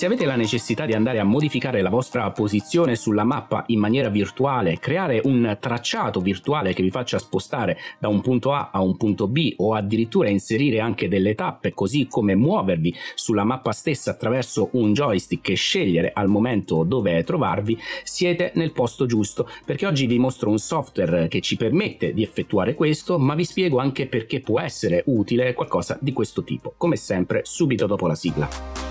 Se avete la necessità di andare a modificare la vostra posizione sulla mappa in maniera virtuale, creare un tracciato virtuale che vi faccia spostare da un punto A a un punto B o addirittura inserire anche delle tappe così come muovervi sulla mappa stessa attraverso un joystick e scegliere al momento dove trovarvi, siete nel posto giusto perché oggi vi mostro un software che ci permette di effettuare questo ma vi spiego anche perché può essere utile qualcosa di questo tipo, come sempre subito dopo la sigla.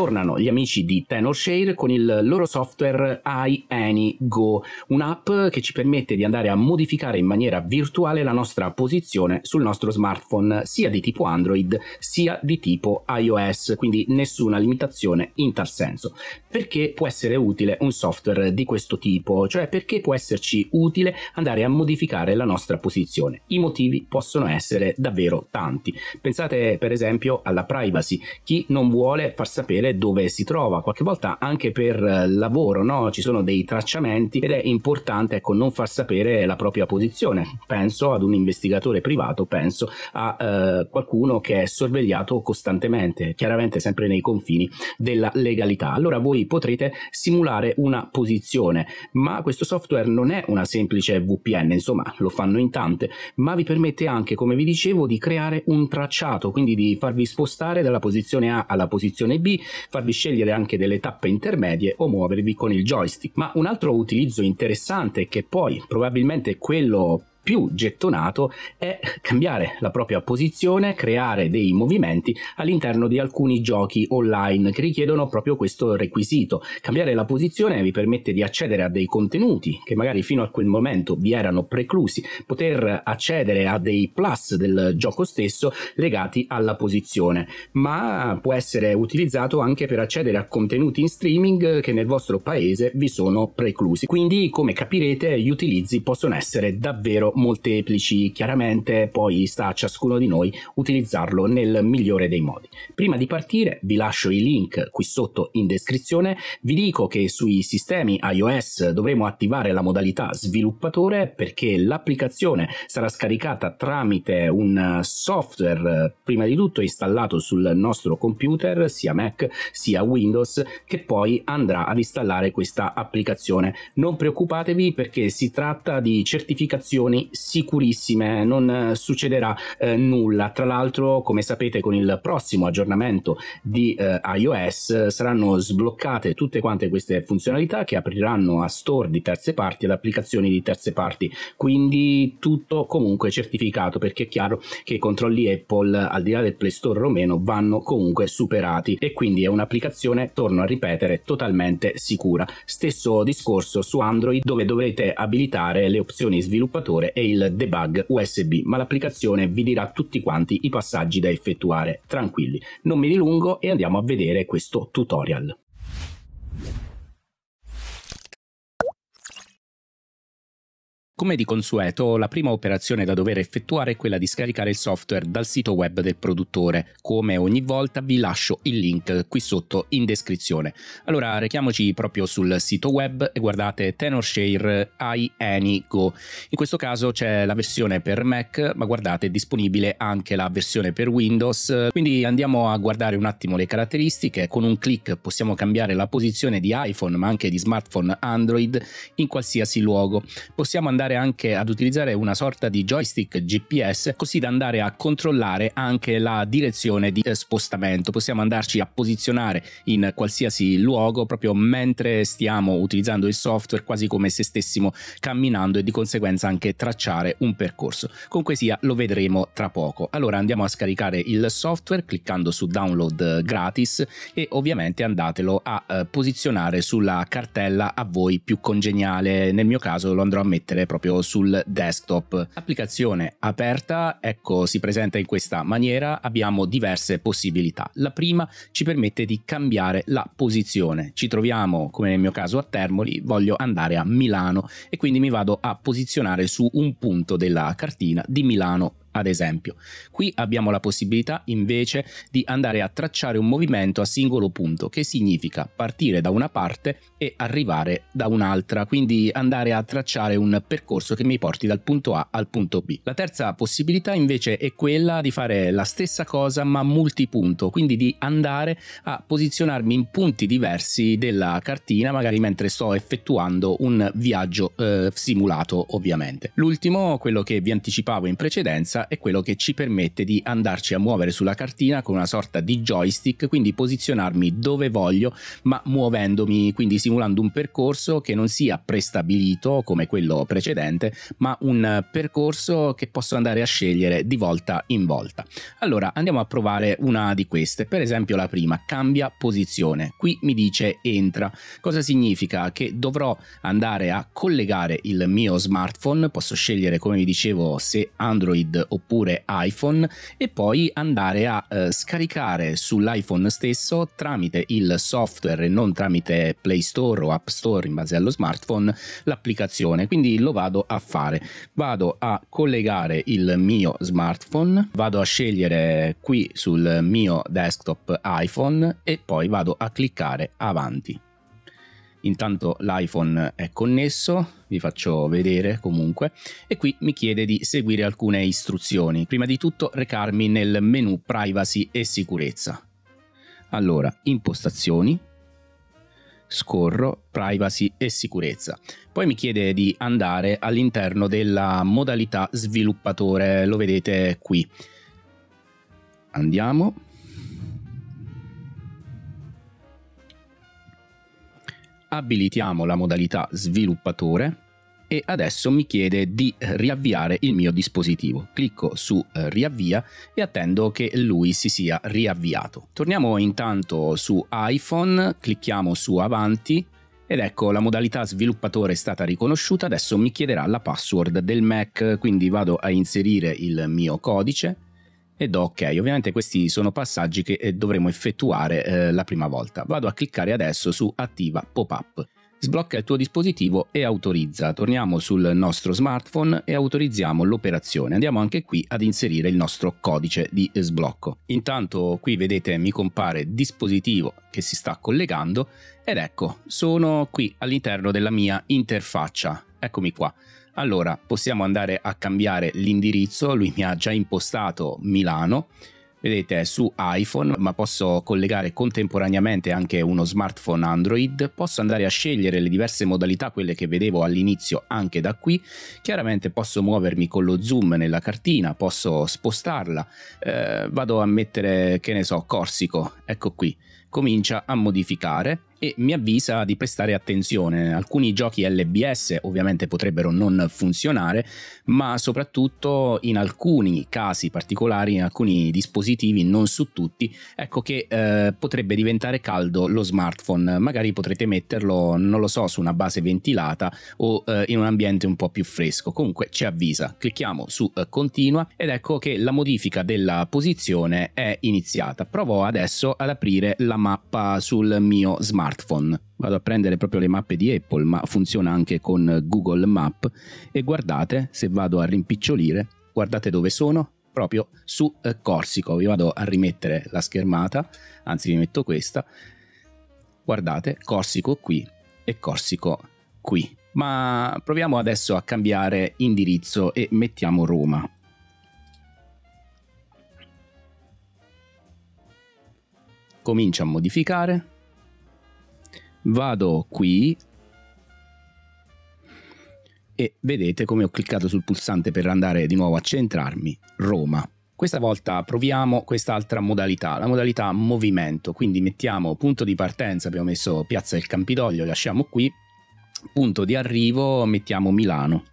tornano gli amici di Tenorshare con il loro software iAnyGo, un'app che ci permette di andare a modificare in maniera virtuale la nostra posizione sul nostro smartphone, sia di tipo Android sia di tipo iOS, quindi nessuna limitazione in tal senso. Perché può essere utile un software di questo tipo? Cioè perché può esserci utile andare a modificare la nostra posizione? I motivi possono essere davvero tanti. Pensate per esempio alla privacy, chi non vuole far sapere capire dove si trova, qualche volta anche per eh, lavoro, no? ci sono dei tracciamenti ed è importante ecco, non far sapere la propria posizione. Penso ad un investigatore privato, penso a eh, qualcuno che è sorvegliato costantemente, chiaramente sempre nei confini della legalità. Allora voi potrete simulare una posizione, ma questo software non è una semplice VPN, insomma lo fanno in tante, ma vi permette anche, come vi dicevo, di creare un tracciato, quindi di farvi spostare dalla posizione A alla posizione B farvi scegliere anche delle tappe intermedie o muovervi con il joystick. Ma un altro utilizzo interessante che poi probabilmente è quello più gettonato è cambiare la propria posizione, creare dei movimenti all'interno di alcuni giochi online che richiedono proprio questo requisito. Cambiare la posizione vi permette di accedere a dei contenuti che magari fino a quel momento vi erano preclusi, poter accedere a dei plus del gioco stesso legati alla posizione, ma può essere utilizzato anche per accedere a contenuti in streaming che nel vostro paese vi sono preclusi. Quindi, come capirete, gli utilizzi possono essere davvero molteplici chiaramente, poi sta a ciascuno di noi utilizzarlo nel migliore dei modi. Prima di partire vi lascio i link qui sotto in descrizione, vi dico che sui sistemi iOS dovremo attivare la modalità sviluppatore perché l'applicazione sarà scaricata tramite un software prima di tutto installato sul nostro computer, sia Mac sia Windows, che poi andrà ad installare questa applicazione. Non preoccupatevi perché si tratta di certificazioni sicurissime, eh, non eh, succederà eh, nulla. Tra l'altro, come sapete, con il prossimo aggiornamento di eh, iOS saranno sbloccate tutte quante queste funzionalità che apriranno a store di terze parti ad applicazioni di terze parti. Quindi tutto comunque certificato perché è chiaro che i controlli Apple, al di là del Play Store o meno, vanno comunque superati e quindi è un'applicazione, torno a ripetere, totalmente sicura. Stesso discorso su Android dove dovrete abilitare le opzioni sviluppatore e il debug USB, ma l'applicazione vi dirà tutti quanti i passaggi da effettuare. Tranquilli, non mi dilungo e andiamo a vedere questo tutorial. Come di consueto, la prima operazione da dover effettuare è quella di scaricare il software dal sito web del produttore. Come ogni volta vi lascio il link qui sotto in descrizione. Allora rechiamoci proprio sul sito web e guardate Tenorshare iAnyGo. In questo caso c'è la versione per Mac, ma guardate è disponibile anche la versione per Windows. Quindi andiamo a guardare un attimo le caratteristiche. Con un clic possiamo cambiare la posizione di iPhone ma anche di smartphone Android in qualsiasi luogo. Possiamo andare andare anche ad utilizzare una sorta di joystick GPS così da andare a controllare anche la direzione di eh, spostamento. Possiamo andarci a posizionare in qualsiasi luogo proprio mentre stiamo utilizzando il software quasi come se stessimo camminando e di conseguenza anche tracciare un percorso. Comunque sia lo vedremo tra poco. Allora andiamo a scaricare il software cliccando su download gratis e ovviamente andatelo a eh, posizionare sulla cartella a voi più congeniale. Nel mio caso lo andrò a mettere proprio proprio sul desktop. L'applicazione aperta, ecco, si presenta in questa maniera, abbiamo diverse possibilità. La prima ci permette di cambiare la posizione. Ci troviamo, come nel mio caso a Termoli, voglio andare a Milano e quindi mi vado a posizionare su un punto della cartina di Milano ad esempio. Qui abbiamo la possibilità invece di andare a tracciare un movimento a singolo punto, che significa partire da una parte e arrivare da un'altra, quindi andare a tracciare un percorso che mi porti dal punto A al punto B. La terza possibilità invece è quella di fare la stessa cosa ma multipunto, quindi di andare a posizionarmi in punti diversi della cartina, magari mentre sto effettuando un viaggio eh, simulato ovviamente. L'ultimo, quello che vi anticipavo in precedenza, vista è quello che ci permette di andarci a muovere sulla cartina con una sorta di joystick, quindi posizionarmi dove voglio, ma muovendomi, quindi simulando un percorso che non sia prestabilito come quello precedente, ma un percorso che posso andare a scegliere di volta in volta. Allora andiamo a provare una di queste, per esempio la prima, cambia posizione. Qui mi dice entra. Cosa significa? Che dovrò andare a collegare il mio smartphone, posso scegliere come vi dicevo se Android oppure iPhone e poi andare a eh, scaricare sull'iPhone stesso tramite il software e non tramite Play Store o App Store in base allo smartphone l'applicazione. Quindi lo vado a fare. Vado a collegare il mio smartphone, vado a scegliere qui sul mio desktop iPhone e poi vado a cliccare avanti. Intanto l'iPhone è connesso, vi faccio vedere comunque, e qui mi chiede di seguire alcune istruzioni. Prima di tutto recarmi nel menu privacy e sicurezza. Allora, impostazioni, scorro privacy e sicurezza. Poi mi chiede di andare all'interno della modalità sviluppatore, lo vedete qui. Andiamo abilitiamo la modalità sviluppatore e adesso mi chiede di riavviare il mio dispositivo. Clicco su eh, riavvia e attendo che lui si sia riavviato. Torniamo intanto su iPhone, clicchiamo su avanti ed ecco la modalità sviluppatore è stata riconosciuta, adesso mi chiederà la password del Mac, quindi vado a inserire il mio codice ed ok. Ovviamente questi sono passaggi che eh, dovremo effettuare eh, la prima volta. Vado a cliccare adesso su attiva pop-up. Sblocca il tuo dispositivo e autorizza. Torniamo sul nostro smartphone e autorizziamo l'operazione. Andiamo anche qui ad inserire il nostro codice di sblocco. Intanto qui vedete mi compare dispositivo che si sta collegando ed ecco, sono qui all'interno della mia interfaccia. Eccomi qua allora possiamo andare a cambiare l'indirizzo, lui mi ha già impostato Milano, vedete è su iPhone, ma posso collegare contemporaneamente anche uno smartphone Android, posso andare a scegliere le diverse modalità, quelle che vedevo all'inizio anche da qui, chiaramente posso muovermi con lo zoom nella cartina, posso spostarla, eh, vado a mettere, che ne so, Corsico, ecco qui, comincia a modificare, e mi avvisa di prestare attenzione. Alcuni giochi LBS ovviamente potrebbero non funzionare, ma soprattutto in alcuni casi particolari, in alcuni dispositivi, non su tutti, ecco che eh, potrebbe diventare caldo lo smartphone. Magari potrete metterlo, non lo so, su una base ventilata o eh, in un ambiente un po' più fresco. Comunque ci avvisa. Clicchiamo su eh, continua ed ecco che la modifica della posizione è iniziata. Provo adesso ad aprire la mappa sul mio smartphone smartphone. Vado a prendere proprio le mappe di Apple, ma funziona anche con Google Map. E guardate, se vado a rimpicciolire, guardate dove sono, proprio su eh, Corsico. Vi vado a rimettere la schermata, anzi vi metto questa. Guardate, Corsico qui e Corsico qui. Ma proviamo adesso a cambiare indirizzo e mettiamo Roma. Comincia a modificare vado qui e vedete come ho cliccato sul pulsante per andare di nuovo a centrarmi, Roma. Questa volta proviamo quest'altra modalità, la modalità movimento, quindi mettiamo punto di partenza, abbiamo messo Piazza del Campidoglio, lasciamo qui, punto di arrivo, mettiamo Milano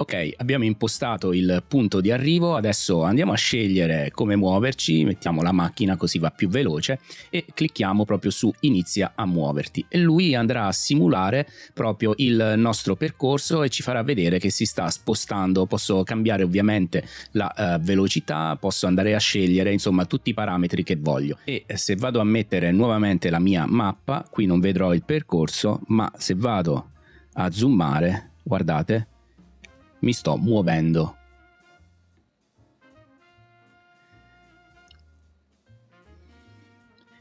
ok, abbiamo impostato il punto di arrivo, adesso andiamo a scegliere come muoverci, mettiamo la macchina così va più veloce e clicchiamo proprio su inizia a muoverti e lui andrà a simulare proprio il nostro percorso e ci farà vedere che si sta spostando, posso cambiare ovviamente la uh, velocità, posso andare a scegliere insomma tutti i parametri che voglio e eh, se vado a mettere nuovamente la mia mappa, qui non vedrò il percorso, ma se vado a zoomare, guardate, mi sto muovendo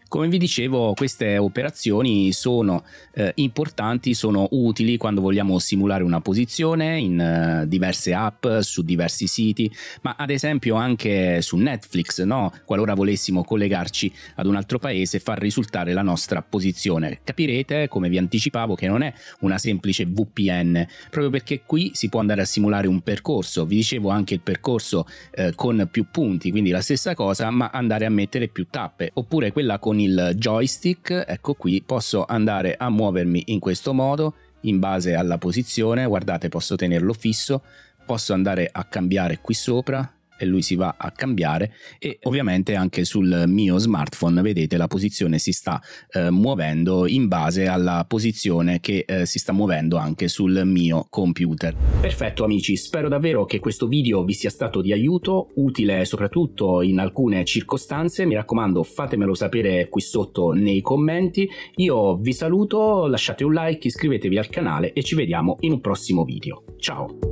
Come vi dicevo, queste operazioni sono eh, importanti, sono utili quando vogliamo simulare una posizione in eh, diverse app, su diversi siti, ma ad esempio anche su Netflix, no? qualora volessimo collegarci ad un altro paese e far risultare la nostra posizione. Capirete, come vi anticipavo, che non è una semplice VPN, proprio perché qui si può andare a simulare un percorso, vi dicevo anche il percorso eh, con più punti, quindi la stessa cosa, ma andare a mettere più tappe, oppure quella con il joystick, ecco qui, posso andare a muovermi in questo modo in base alla posizione, guardate posso tenerlo fisso, posso andare a cambiare qui sopra, e lui si va a cambiare e ovviamente anche sul mio smartphone vedete la posizione si sta eh, muovendo in base alla posizione che eh, si sta muovendo anche sul mio computer. Perfetto amici, spero davvero che questo video vi sia stato di aiuto, utile soprattutto in alcune circostanze, mi raccomando fatemelo sapere qui sotto nei commenti, io vi saluto, lasciate un like, iscrivetevi al canale e ci vediamo in un prossimo video. Ciao!